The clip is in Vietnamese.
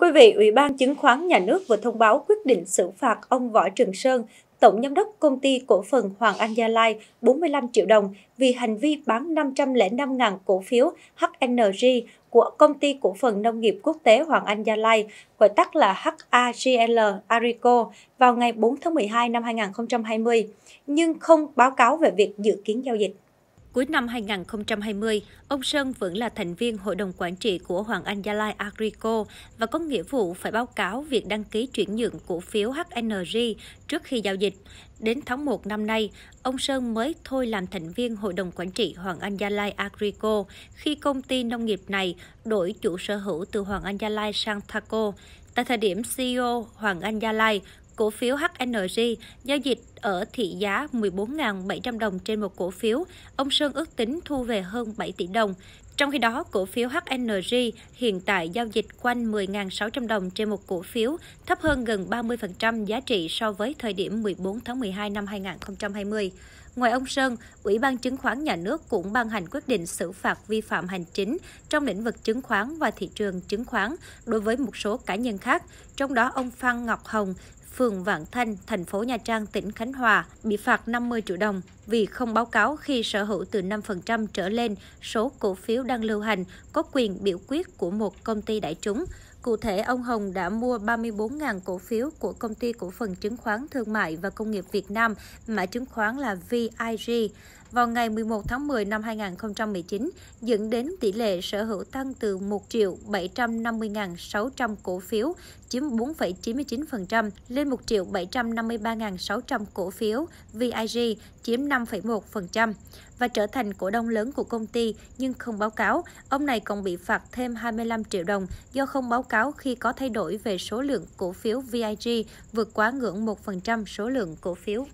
Thưa quý vị, Ủy ban Chứng khoán Nhà nước vừa thông báo quyết định xử phạt ông Võ Trường Sơn, Tổng Giám đốc Công ty Cổ phần Hoàng Anh Gia Lai 45 triệu đồng vì hành vi bán 505.000 cổ phiếu HNG của Công ty Cổ phần Nông nghiệp Quốc tế Hoàng Anh Gia Lai, gọi tắt là HAGL Arico, vào ngày 4 tháng 12 năm 2020, nhưng không báo cáo về việc dự kiến giao dịch. Cuối năm 2020, ông Sơn vẫn là thành viên hội đồng quản trị của Hoàng Anh Gia Lai Agrico và có nghĩa vụ phải báo cáo việc đăng ký chuyển nhượng cổ phiếu HNG trước khi giao dịch. Đến tháng 1 năm nay, ông Sơn mới thôi làm thành viên hội đồng quản trị Hoàng Anh Gia Lai Agrico khi công ty nông nghiệp này đổi chủ sở hữu từ Hoàng Anh Gia Lai sang Thaco. Tại thời điểm CEO Hoàng Anh Gia Lai Cổ phiếu HNG giao dịch ở thị giá 14.700 đồng trên một cổ phiếu. Ông Sơn ước tính thu về hơn 7 tỷ đồng. Trong khi đó, cổ phiếu HNG hiện tại giao dịch quanh 10.600 đồng trên một cổ phiếu, thấp hơn gần 30% giá trị so với thời điểm 14 tháng 12 năm 2020. Ngoài ông Sơn, Ủy ban Chứng khoán Nhà nước cũng ban hành quyết định xử phạt vi phạm hành chính trong lĩnh vực chứng khoán và thị trường chứng khoán đối với một số cá nhân khác, trong đó ông Phan Ngọc Hồng, phường Vạn Thanh, thành phố Nha Trang, tỉnh Khánh Hòa bị phạt 50 triệu đồng vì không báo cáo khi sở hữu từ 5% trở lên số cổ phiếu đang lưu hành có quyền biểu quyết của một công ty đại chúng. Cụ thể, ông Hồng đã mua 34.000 cổ phiếu của công ty cổ phần chứng khoán thương mại và công nghiệp Việt Nam, mã chứng khoán là VIG vào ngày 11 tháng 10 năm 2019, dẫn đến tỷ lệ sở hữu tăng từ 1 triệu 750.600 cổ phiếu, chiếm 4,99%, lên 1 triệu 753.600 cổ phiếu, VIG, chiếm 5,1%, và trở thành cổ đông lớn của công ty nhưng không báo cáo. Ông này còn bị phạt thêm 25 triệu đồng do không báo cáo khi có thay đổi về số lượng cổ phiếu VIG vượt quá ngưỡng 1% số lượng cổ phiếu.